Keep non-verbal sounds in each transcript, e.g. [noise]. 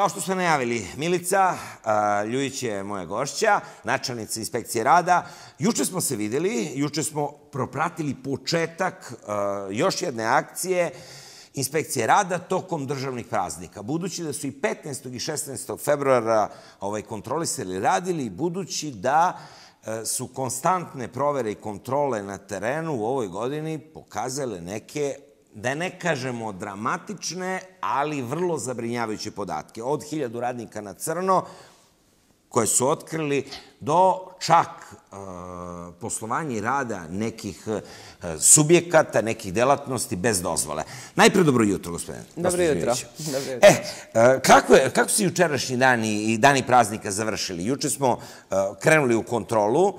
Kao što su najavili, Milica Ljujić je moja gošća, načelnica inspekcije rada. Juče smo se videli, juče smo propratili početak još jedne akcije inspekcije rada tokom državnih praznika. Budući da su i 15. i 16. februara ovaj, kontrolisali radili, budući da e, su konstantne provere i kontrole na terenu u ovoj godini pokazale neke da ne kažemo dramatične, ali vrlo zabrinjavajuće podatke. Od hiljadu radnika na crno, koje su otkrili, do čak e, poslovanja i rada nekih e, subjekata, nekih delatnosti bez dozvole. Najprej dobro jutro, gospodine. Dobro jutro. Dobro e, e, kako, kako su jučerašnji dani i dani praznika završili? Juče smo krenuli u kontrolu,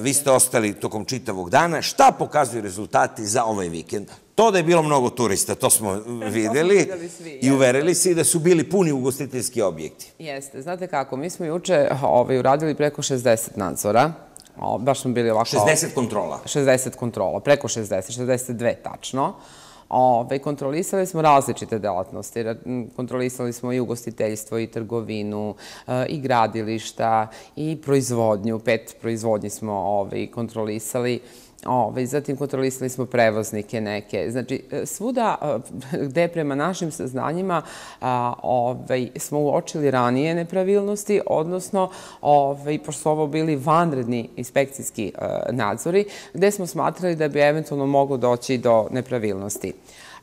vi ste ostali tokom čitavog dana. Šta pokazuju rezultati za ovaj vikend? To da je bilo mnogo turista, to smo [laughs] videli, i uverili se i da su bili puni ugostiteljski objekti. Jeste, znate kako, mi smo juče ovaj, uradili preko 60 nadzora, baš smo bili ovako... 60 kontrola. 60 kontrola, preko 60, 62 tačno. Ove, ovaj, kontrolisali smo različite delatnosti. Kontrolisali smo i ugostiteljstvo, i trgovinu, eh, i gradilišta, i proizvodnju. Pet proizvodnji smo ove, ovaj, kontrolisali. Ove, ovaj, zatim kontrolisali smo prevoznike neke. Znači, e, svuda e, [laughs] gde prema našim saznanjima ovaj, smo uočili ranije nepravilnosti, odnosno, ovaj, pošto su ovo bili vanredni inspekcijski e, nadzori, gde smo smatrali da bi eventualno moglo doći do nepravilnosti.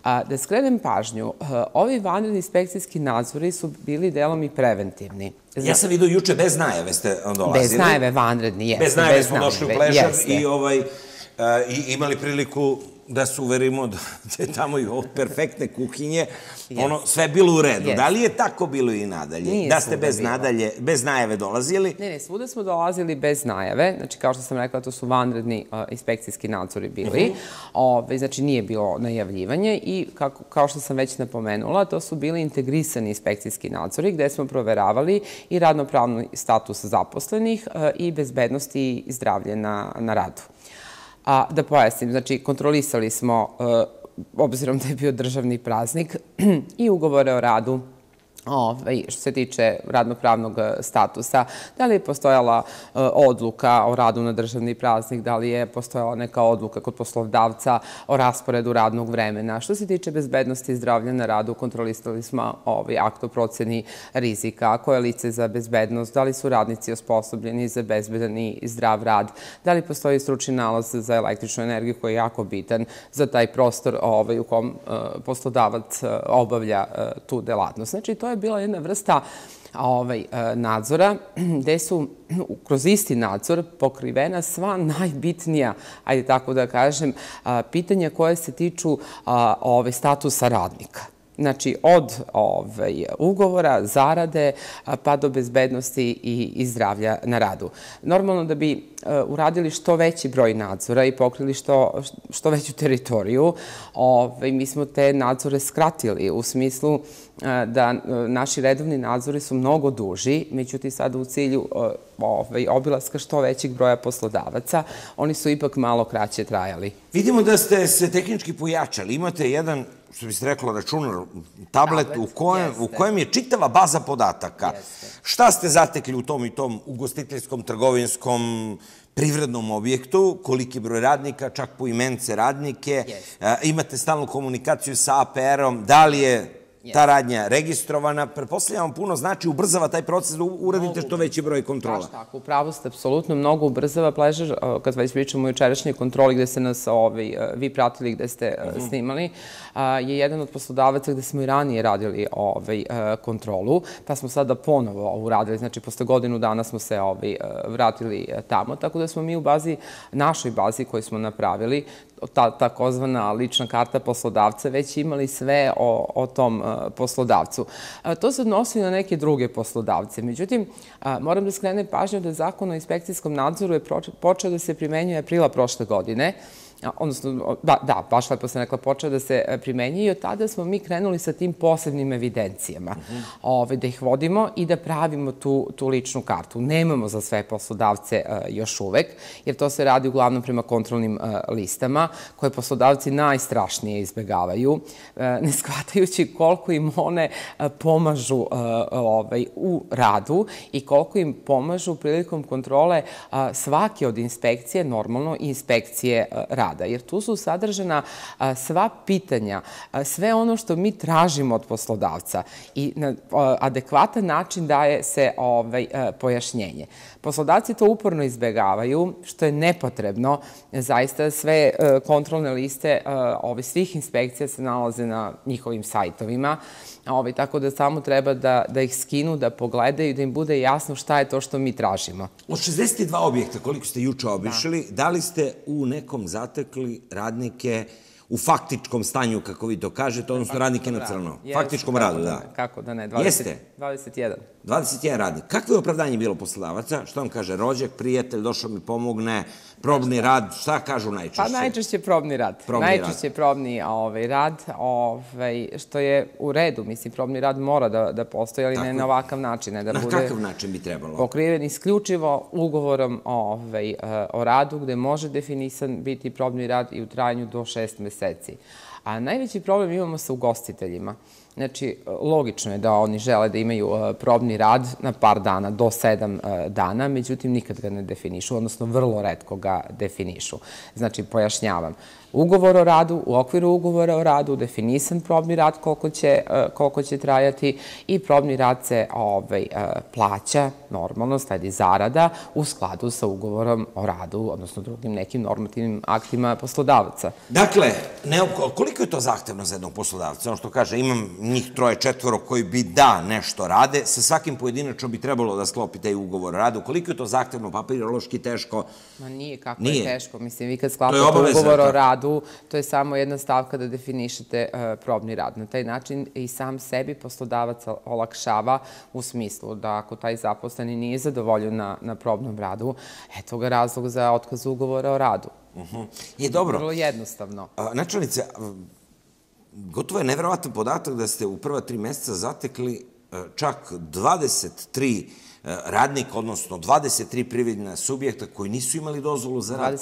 A, da skrenem pažnju, ovi vanredni inspekcijski nadzori su bili delom i preventivni. Znači, ja sam vidio juče bez najave ste dolazili. Bez najave vanredni, jeste. Bez najave bez smo došli u Plešar i ovaj E, i imali priliku da se uverimo da, [laughs] da je tamo i ovo perfektne kuhinje, ono, sve bilo u redu. Da li je tako bilo i nadalje? da ste bez nadalje, bez najave dolazili? Ne, ne, svuda smo dolazili bez najave. Znači, kao što sam rekla, to su vanredni e, inspekcijski nadzori bili. Mhm. Ove, znači, nije bilo najavljivanje i, kako, kao što sam već napomenula, to su bili integrisani inspekcijski nadzori gde smo proveravali i radnopravni status zaposlenih e, i bezbednosti i zdravlje na, na radu. A, da pojasnim, znači kontrolisali smo, eh, obzirom da je bio državni praznik, [clears throat] i ugovore o radu Ovaj, što se tiče radnopravnog e, statusa. Da li je postojala e, odluka o radu na državni praznik, da li je postojala neka odluka kod poslovdavca o rasporedu radnog vremena. Što se tiče bezbednosti i zdravlja na radu, kontrolistali smo ovaj akt o proceni rizika, koje je lice za bezbednost, da li su radnici osposobljeni za bezbedan i zdrav rad, da li postoji stručni nalaz za električnu energiju koji je jako bitan za taj prostor ovaj, u kom e, poslodavac obavlja tu delatnost. Znači, to je bila jedna vrsta ovaj, e, nadzora [clears throat] gde su [clears throat] kroz isti nadzor pokrivena sva najbitnija, ajde tako da kažem, pitanja koje se tiču ovaj, statusa radnika znači od ovaj, ugovora, zarade, pa do bezbednosti i, i zdravlja na radu. Normalno da bi e, uradili što veći broj nadzora i pokrili što, što veću teritoriju. Ove, ovaj, mi smo te nadzore skratili u smislu e, da e, naši redovni nadzori su mnogo duži, međutim sada u cilju ovaj, obilaska što većeg broja poslodavaca, oni su ipak malo kraće trajali. Vidimo da ste se tehnički pojačali. Imate jedan što bi se rekla, računar, tablet, u, kojem, u kojem je čitava baza podataka. Šta ste zatekli u tom i tom ugostiteljskom, trgovinskom, privrednom objektu, koliki broj radnika, čak po imence radnike, e, imate stalnu komunikaciju sa APR-om, da li je ta radnja registrovana, pretpostavljam da puno znači ubrzava taj proces da uradite što veći broj kontrola. Baš tako, upravo ste, apsolutno, mnogo ubrzava pleasure, uh, kad već pričamo o jučerašnjoj kontroli gde se nas ovaj, uh, vi pratili, gde ste uh, mhm. snimali, je jedan od poslodavaca gde smo i ranije radili ovaj, kontrolu, pa smo sada ponovo uradili, znači posle godinu dana smo se ovi, ovaj, vratili eh, tamo, tako da smo mi u bazi, našoj bazi koju smo napravili, ta takozvana lična karta poslodavca, već imali sve o, o tom e, poslodavcu. E, to se odnosi na neke druge poslodavce. Međutim, e, moram da skrenem pažnju da zakon o inspekcijskom nadzoru je počeo da se primenjuje aprila prošle godine, odnosno, da, da, baš lepo se nekla počeo da se e, primenjuje i od tada smo mi krenuli sa tim posebnim evidencijama, uh mhm. -huh. ove, da ih vodimo i da pravimo tu, tu ličnu kartu. Nemamo za sve poslodavce a, e, još uvek, jer to se radi uglavnom prema kontrolnim a, e, listama, koje poslodavci najstrašnije izbegavaju, a, [laughs] ne shvatajući koliko im one pomažu ovaj, u radu i koliko im pomažu prilikom kontrole svake od inspekcije, normalno inspekcije rada rada, jer tu su sadržena sva pitanja, sve ono što mi tražimo od poslodavca i na adekvatan način daje se ovaj, e, pojašnjenje. Poslodavci to uporno izbegavaju, što je nepotrebno. Zaista sve e, kontrolne liste ovaj, svih inspekcija se nalaze na njihovim sajtovima, ovaj, tako da samo treba da, da ih skinu, da pogledaju, da im bude jasno šta je to što mi tražimo. Od 62 objekta koliko ste juče da. obišli, da. da li ste u nekom zatečenju zatekli radnike u faktičkom stanju, kako vi to kažete, odnosno radnike na crno. faktičkom radu, da, da. kako da ne, 20, 21. 21 radnik. Kakvo je opravdanje bilo poslodavaca? Što vam kaže rođak, prijatelj, došao mi pomogne, Probni rad, šta kažu najčešće? Pa najčešće probni rad. Probni najčešće rad. probni ovaj, rad, ovaj, što je u redu. Mislim, probni rad mora da, da postoji, ali Tako. ne na ovakav način. Ne da na kakav način bi trebalo? Pokriven isključivo ugovorom ovaj, eh, o radu, gde može definisan biti probni rad i u trajanju do šest meseci. A najveći problem imamo sa ugostiteljima. Znači, logično je da oni žele da imaju e, probni rad na par dana, do sedam e, dana, međutim nikad ga ne definišu, odnosno vrlo redko ga definišu. Znači, pojašnjavam, ugovor o radu, u okviru ugovora o radu definisan probni rad koliko će, e, koliko će trajati i probni rad se ovaj, e, plaća, normalno, sledi zarada u skladu sa ugovorom o radu, odnosno drugim nekim normativnim aktima poslodavaca. Dakle, ne, koliko je to zahtevno za jednog poslodavca? Ono što kaže, imam njih troje, četvoro koji bi da nešto rade, sa svakim pojedinačom bi trebalo da sklopi taj ugovor o radu. Koliko je to zahtevno, papirološki, teško? Ma nije kako nije. je teško. Mislim, vi kad sklapate ugovor o radu, radu, to je samo jedna stavka da definišete e, probni rad. Na taj način i sam sebi poslodavac olakšava u smislu da ako taj zaposleni nije zadovoljen na, probnom radu, eto ga razlog za otkaz ugovora o radu. Mhm. Je dobro. Vrlo jednostavno. A, načelnice, gotovo je nevjerovatan podatak da ste u prva tri meseca zatekli čak 23 e, radnika, odnosno 23 privredna subjekta koji nisu imali dozvolu za rad. 26.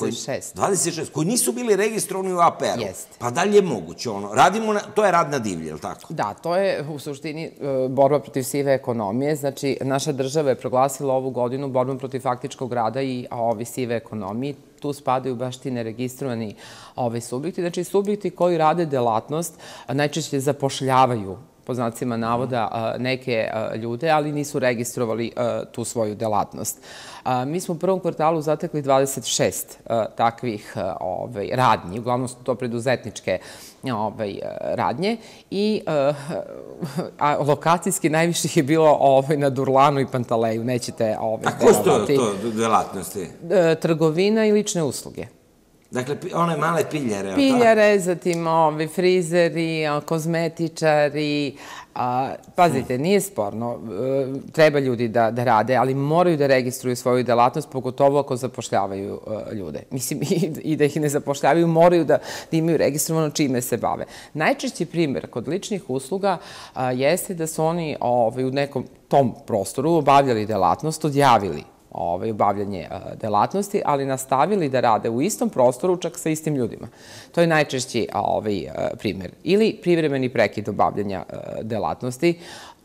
Koji, 26, koji nisu bili registrovani u APR-u. Pa dalje je moguće ono. Radimo na, to je rad na divlje, je li tako? Da, to je u suštini e, borba protiv sive ekonomije. Znači, naša država je proglasila ovu godinu borbom protiv faktičkog rada i ove sive ekonomije tu spadaju baš ti neregistrovani subjekti. Znači, subjekti koji rade delatnost najčešće zapošljavaju po znacima navoda, mhm. neke ljude, ali nisu registrovali tu svoju delatnost. Mi smo u prvom kvartalu zatekli 26 takvih ovaj, radnji, uglavnom su to preduzetničke ovaj, radnje i [laughs] a, lokacijski najviših je bilo ovaj, na Durlanu i Pantaleju, nećete ovaj, A ko su to delatnosti? E, trgovina i lične usluge. Dakle, one male piljare. Piljare, zatim ovi frizeri, kozmetičari. A, pazite, hm. nije sporno. E, treba ljudi da, da rade, ali moraju da registruju svoju delatnost, pogotovo ako zapošljavaju e, ljude. Mislim, [laughs] i, i da ih ne zapošljavaju, moraju da, da imaju registrovano čime se bave. Najčešći primer kod ličnih usluga a, jeste da su oni ovaj, u nekom tom prostoru obavljali delatnost, odjavili ovaj, obavljanje uh, delatnosti, ali nastavili da rade u istom prostoru, čak sa istim ljudima. To je najčešći e, ovaj, uh, primer. Ili privremeni prekid obavljanja delatnosti,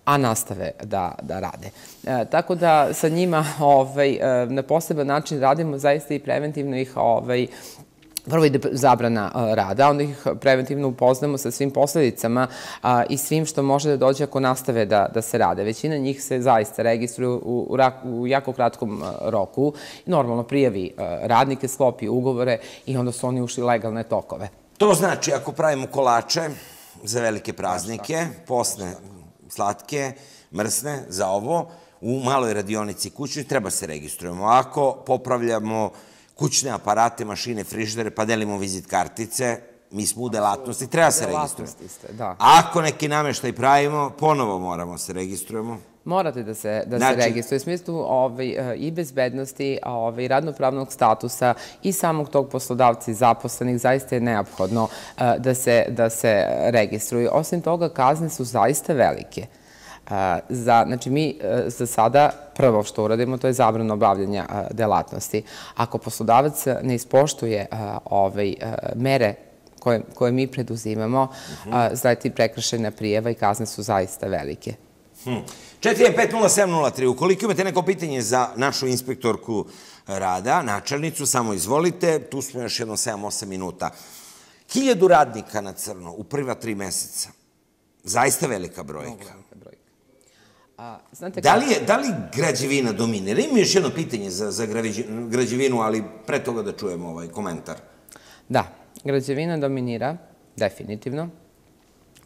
a nastave da, da rade. E, tako da sa njima [laughs] ovaj, na poseban način radimo zaista i preventivno ih ovaj, Prvo ide zabrana rada, onda ih preventivno upoznamo sa svim posledicama i svim što može da dođe ako nastave da, da se rade. Većina njih se zaista registruje u, u, u jako kratkom roku, normalno prijavi radnike, sklopi ugovore i onda su oni ušli legalne tokove. To znači, ako pravimo kolače za velike praznike, posne, slatke, mrsne, za ovo, u maloj radionici kućni, treba se registrujemo. Ako popravljamo kućne aparate, mašine, frižidere, pa delimo vizit kartice, mi smo u delatnosti, treba se registrujemo. Ste, da. Ako neki nameštaj pravimo, ponovo moramo se registrujemo. Morate da se, da znači, se registruje u smislu ovaj, eh, i bezbednosti, a ovaj, radnopravnog statusa i samog tog poslodavca i zaposlenih zaista je neophodno eh, da se, da se registruje. Osim toga, kazne su zaista velike. Za, znači, mi e, za sada prvo što uradimo to je zabrano obavljanja delatnosti. Ako poslodavac ne ispoštuje ovaj, e, mere koje, koje mi preduzimamo, mhm. znači ti prekrašajna prijeva i kazne su zaista velike. 4.5.0703, hm. ukoliko imate neko pitanje za našu inspektorku rada, načelnicu, samo izvolite, tu smo još jedno 7-8 minuta. Hiljadu radnika na crno u prva tri meseca. Zaista velika brojka znate da, li je, da li građevina dominira? Ima još jedno pitanje za, za građevinu, ali pre toga da čujemo ovaj komentar. Da, građevina dominira, definitivno.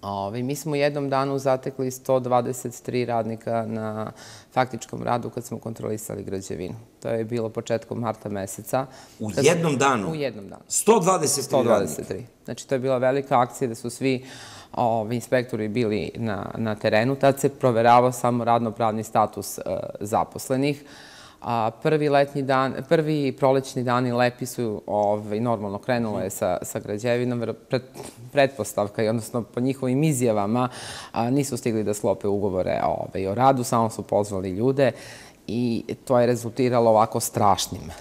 Ovi, ovaj, mi smo jednom danu zatekli 123 radnika na faktičkom radu kad smo kontrolisali građevinu. To je bilo početkom marta meseca. U jednom danu? U jednom danu. 123, 123. radnika? 123. Znači, to je bila velika akcija da su svi uh, inspektori bili na, na terenu, tad se proveravao samo radnopravni status e, zaposlenih. A prvi, letnji dan, prvi prolećni dani lepi su ovaj, normalno krenulo je mhm. sa, sa građevinom, pretpostavka i odnosno po njihovim izjavama a, nisu stigli da slope ugovore ovaj, o radu, samo su pozvali ljude i to je rezultiralo ovako strašnim e,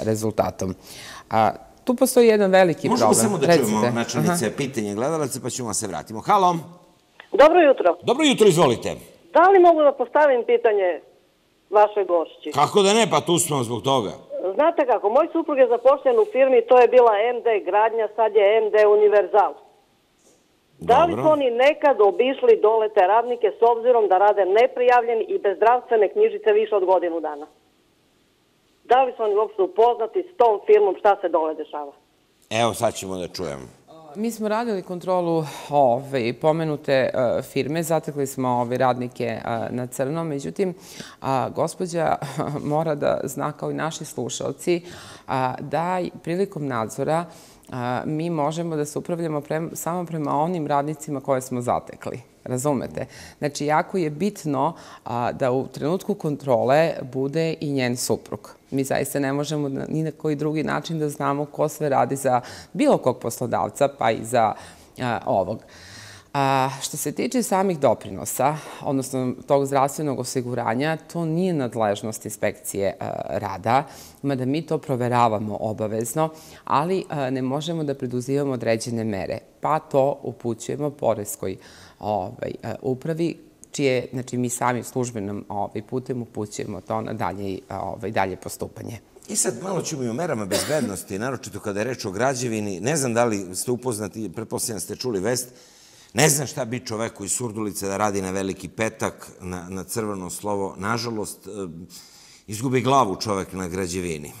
rezultatom. A, Tu postoji jedan veliki Možemo problem. Možemo samo da Recite. čujemo načelnice Aha. pitanje gledalaca, pa ćemo da se vratimo. Halo. Dobro jutro. Dobro jutro, izvolite. Da li mogu da postavim pitanje vašoj gošći? Kako da ne, pa tu smo zbog toga. Znate kako, moj suprug je zapošljen u firmi, to je bila MD gradnja, sad je MD Univerzal. Da li su oni nekad obišli dole te radnike s obzirom da rade neprijavljeni i bez zdravstvene knjižice više od godinu dana? Da li su oni uopšte upoznati s tom firmom šta se dole dešava? Evo sad ćemo da čujemo. Mi smo radili kontrolu ove ovaj, pomenute e, firme, zatekli smo ove ovaj, radnike e, na crno, međutim, uh, gospođa mora da zna kao i naši slušalci da prilikom nadzora mi možemo da se upravljamo samo prema onim radnicima koje smo zatekli. Razumete? Znači, jako je bitno a, da u trenutku kontrole bude i njen suprug. Mi zaista ne možemo na, ni na koji drugi način da znamo ko sve radi za bilo kog poslodavca, pa i za a, ovog. A, što se tiče samih doprinosa, odnosno tog zdravstvenog osiguranja, to nije nadležnost inspekcije a, rada, mada mi to proveravamo obavezno, ali a, ne možemo da preduzivamo određene mere, pa to upućujemo Poreskoj ovaj, e, upravi, čije znači, mi samim službenom ovaj, putem upućujemo to na dalje, ovaj, dalje postupanje. I sad malo ćemo i o merama bezbednosti, naročito kada je reč o građevini. Ne znam da li ste upoznati, pretpostavljam da ste čuli vest, ne znam šta bi čoveku iz Surdulice da radi na veliki petak, na, na crveno slovo. Nažalost, e, izgubi glavu čovek na građevini.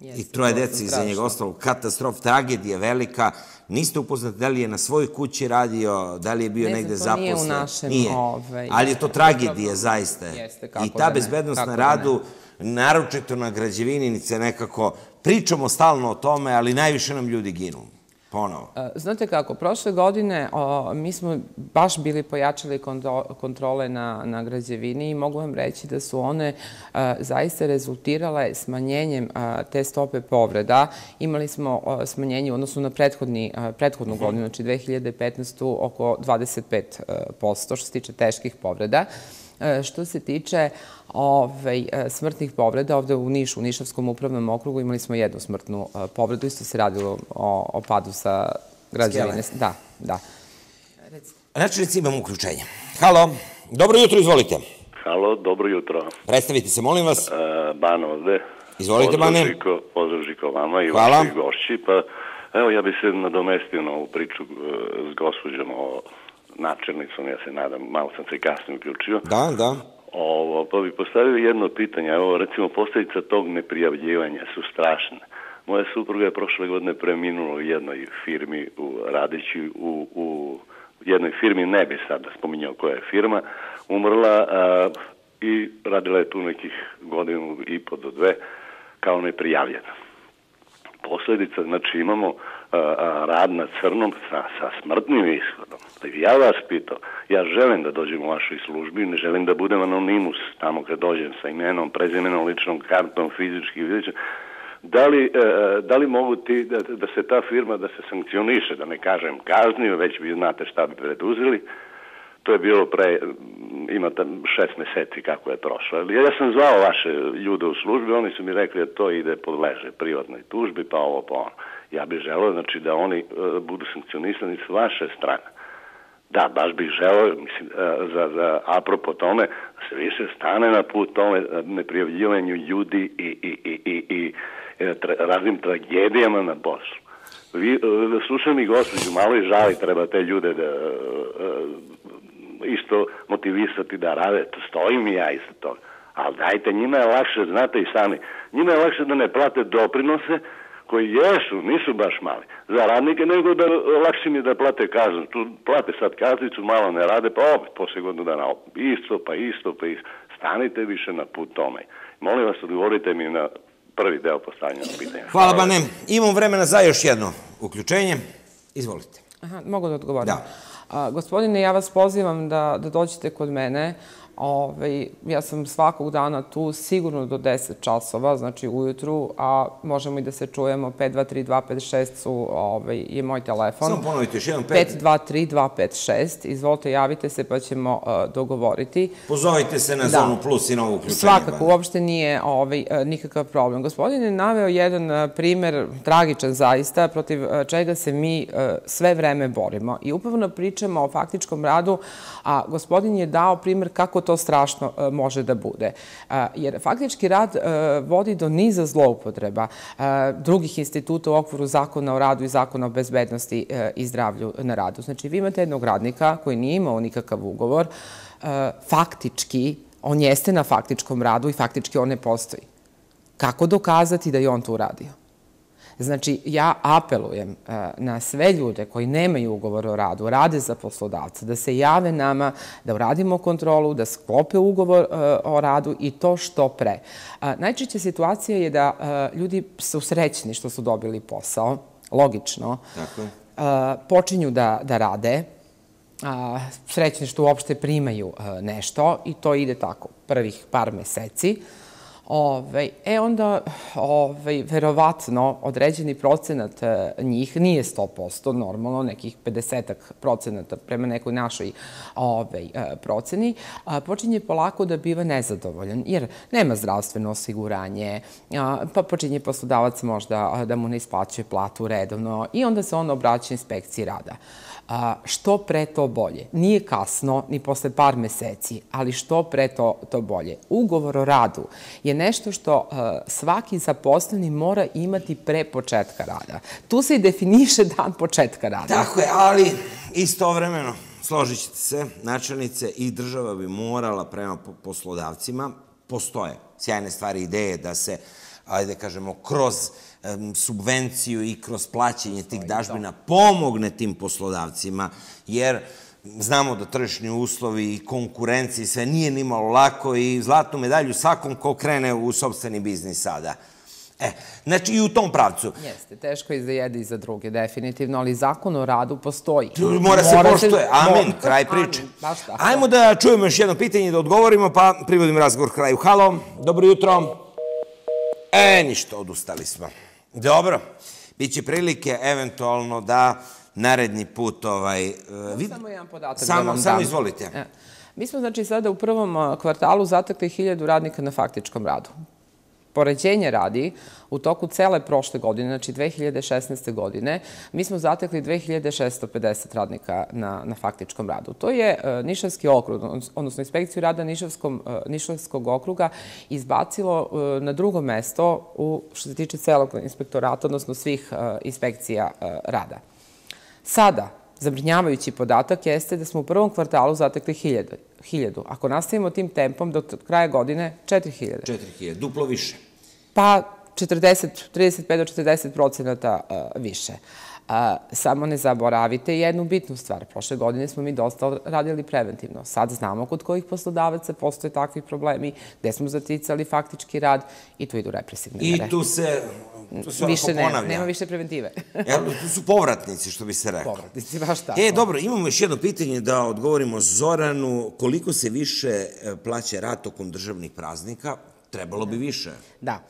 I troje deci iza njega ostalo. Katastrof, tragedija velika. Niste upoznati da li je na svojoj kući radio, da li je bio ne negde zaposlen. Nije u našem. Nije. Ove, ovaj, Ali je to tragedija, zaista. Jeste, I ta da bezbednost na da radu, naročito na građevininice nekako, pričamo stalno o tome, ali najviše nam ljudi ginu ponovo? Znate kako, prošle godine mi smo baš bili pojačali kontrole na, na građevini i mogu vam reći da su one zaista rezultirale smanjenjem te stope povreda. Imali smo smanjenje u odnosu na prethodni, prethodnu mhm. godinu, znači 2015. oko 25% e, što se tiče teških povreda. E, što se tiče ovaj, e, smrtnih povreda, ovde u Nišu, u Nišavskom upravnom okrugu imali smo jednu smrtnu e, povredu, isto se radilo o, padu sa građevine. Da, da. recimo imam uključenje. Halo, dobro jutro, izvolite. Halo, dobro jutro. Predstavite se, molim vas. Bano ovde. Izvolite, Bane. pozdrav Žiko vama i Hvala. vaših gošći. Pa, evo, ja bih se nadomestio na ovu priču s gospođom o načelnicom, ja se nadam, malo sam se kasno uključio. Da, da. Ovo, pa bi postavio jedno pitanje, evo recimo posljedica tog neprijavljivanja su strašne. Moja supruga je prošle godine preminula u jednoj firmi, u, radeći u, u jednoj firmi, ne bi da spominjao koja je firma, umrla a, i radila je tu nekih godinu i po do dve kao neprijavljena. Posljedica, znači imamo a, a, rad na crnom sa, sa smrtnim ishodom. Ja vas pitao, ja želim da dođem u vašu službu, ne želim da budem anonimus tamo kad dođem sa imenom, prezimenom, ličnom kartom, fizički, fizički. Da li, e, da li mogu ti da, da se ta firma da se sankcioniše, da ne kažem kazniju, već vi znate šta bi preduzeli, to je bilo pre, ima tam šest meseci kako je prošlo. Ja sam zvao vaše ljude u službi, oni su mi rekli da to ide pod leže privatnoj tužbi, pa ovo, pa ono. Ja bih želeo znači, da oni e, budu sankcionisani s vaše strane. Da, baš bih želeo, mislim, e, za, za, apropo tome, da se više stane na put tome e, neprijavljivanju ljudi i, i, i, i, i e, tra, raznim tragedijama na Bosu. Vi, slušam i gospođu, malo i žali treba te ljude da isto motivisati da rade, to stojim i ja isto toga. Ali dajte, njima je lakše, znate i sami, njima je lakše da ne plate doprinose, koji jesu, nisu baš mali, za radnike, nego da lakši mi da plate kaznu. Tu plate sad kaznicu, malo ne rade, pa opet posle godinu dana, opet, isto, pa isto, pa isto. Stanite više na put tome. Molim vas, odgovorite mi na prvi deo postavljanja pitanja. Hvala, Hvala. Banem. Imam vremena za još jedno uključenje. Izvolite. Aha, mogu da odgovorim? Da. A, gospodine, ja vas pozivam da, da dođete kod mene. Ove, ovaj, ja sam svakog dana tu sigurno do 10 časova, znači ujutru, a možemo i da se čujemo 523256 su, ove, ovaj, je moj telefon. Samo ponovite još jedan 5. 523256, izvolite, javite se pa ćemo uh, dogovoriti. Pozovite se na da. zonu plus i na ovu uključenje. Svakako, ba. Da. uopšte nije ovaj, e, nikakav problem. Gospodin je naveo jedan e, primer, tragičan zaista, protiv čega se mi uh, sve vreme borimo. I upravo pričamo o faktičkom radu, a gospodin je dao primer kako to strašno e, može da bude. E, jer faktički rad e, vodi do niza zloupotreba drugih instituta u okviru zakona o radu i zakona o bezbednosti i zdravlju na radu. Znači, vi imate jednog radnika koji nije imao nikakav ugovor, faktički, on jeste na faktičkom radu i faktički on ne postoji. Kako dokazati da je on to uradio? Znači, ja apelujem e, na sve ljude koji nemaju ugovor o radu, rade za poslodavca, da se jave nama, da uradimo kontrolu, da sklope ugovor e, o radu i to što pre. E, najčešća situacija je da ljudi su srećni što su dobili posao, logično. Dakle. Počinju da, da rade, a, srećni što uopšte primaju nešto i to ide tako prvih par meseci. Ove, ovaj, e onda, ove, ovaj, verovatno, određeni procenat e, njih nije 100%, normalno nekih 50 procenata prema nekoj našoj ove, ovaj, proceni, a, počinje polako da biva nezadovoljan, jer nema zdravstveno osiguranje, a, pa počinje poslodavac možda da mu ne isplaćuje platu redovno i onda se on obraća inspekciji rada a, što pre to bolje. Nije kasno, ni posle par meseci, ali što pre to, to bolje. Ugovor o radu je nešto što uh, svaki zaposleni mora imati pre početka rada. Tu se i definiše [laughs] dan početka rada. Tako je, ali istovremeno, složit ćete se, načelnice i država bi morala prema poslodavcima, postoje sjajne stvari, ideje da se ajde kažemo, kroz um, subvenciju i kroz plaćanje tih dažbina da. pomogne tim poslodavcima, jer znamo da tržišni uslovi i konkurencija sve nije nimalo lako i zlatnu medalju svakom ko krene u sobstveni biznis sada. E, znači i u tom pravcu. Jeste, teško je za jede i za druge, definitivno, ali zakon o radu postoji. Mora, Mora se poštoje, amen, mora. kraj priče. Amen, baš tako. Ajmo da čujemo još jedno pitanje, da odgovorimo, pa privodim razgovor kraju. Halo, dobro jutro. Halo. E, ništa, odustali smo. Dobro, bit će prilike eventualno da naredni put ovaj... E, Vid... Samo jedan podatak da samo, da vam Samo izvolite. E. Mi smo znači sada u prvom e, kvartalu zatekli hiljadu radnika na faktičkom radu. Poređenje radi, u toku cele prošle godine, znači 2016. godine, mi smo zatekli 2650 radnika na, na faktičkom radu. To je e, Nišavski okrug, odnosno inspekciju rada Nišavskom, e, Nišavskog okruga izbacilo e, na drugo mesto u, što se tiče celog inspektorata, odnosno svih inspekcija rada. Sada, zabrinjavajući podatak jeste da smo u prvom kvartalu zatekli 1000. 1000. Ako nastavimo tim tempom, do kraja godine 4000. 4000, duplo više. Pa 40, 35 do 40 procenata e, više. A, e, samo ne zaboravite jednu bitnu stvar. Prošle godine smo mi dosta radili preventivno. Sad znamo kod kojih poslodavaca postoje takvi problemi, gde smo zaticali faktički rad i tu idu represivne mere. I tu se više ne, ponavlja. nema više preventive. [laughs] Jel, to su povratnici, što bi se rekao. Povratnici, baš tako. E, dobro, imamo još jedno pitanje da odgovorimo Zoranu. Koliko se više e, plaće rad tokom državnih praznika? Trebalo bi više. Da.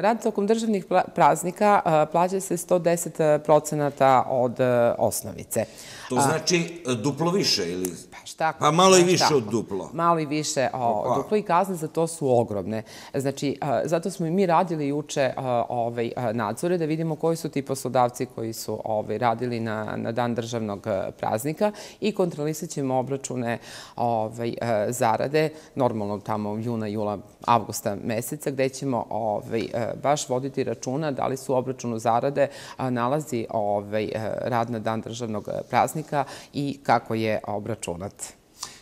Rad tokom državnih praznika plaća se 110% e, od e, osnovice. To znači a, e, duplo više ili? Pa šta? Pa malo i pa više od duplo. Malo i više o, pa- pa- duplo i kazne za to su ogromne. Znači, a, e, zato smo i mi radili juče e, a, ovaj, nadzore da vidimo koji su ti poslodavci koji su ove, ovaj, radili na, na dan državnog praznika i kontrolisat ćemo obračune ovaj, zarade, normalno tamo juna, jula, avgusta meseca, gde ćemo ovaj, baš voditi računa da li su obračunu zarade nalazi ovaj, rad na dan državnog praznika vlasnika i kako je obračunat.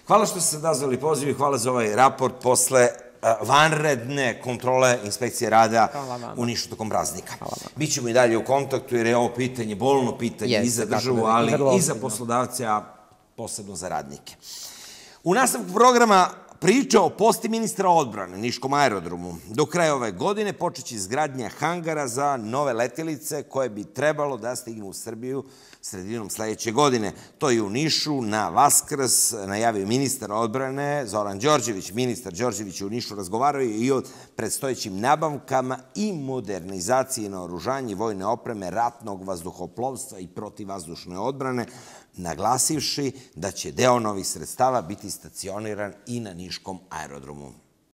Hvala što ste nazvali poziv i hvala za ovaj raport posle e, vanredne kontrole inspekcije rada u Nišu tokom praznika. Bićemo i dalje u kontaktu jer je ovo pitanje, bolno pitanje i za da državu, ali i za poslodavce, a posebno za radnike. U nastavku programa Priča o posti ministra odbrane Niškom aerodromu. Do kraja ove godine počeći izgradnja hangara za nove letelice koje bi trebalo da stignu u Srbiju sredinom sledeće godine. To je u Nišu na Vaskrs najavio ministar odbrane Zoran Đorđević. Ministar Đorđević u Nišu razgovarao je i o predstojećim nabavkama i modernizaciji na oružanje vojne opreme ratnog vazduhoplovstva i protivazdušne odbrane naglasivši da će deo novih sredstava biti stacioniran i na Niškom aerodromu.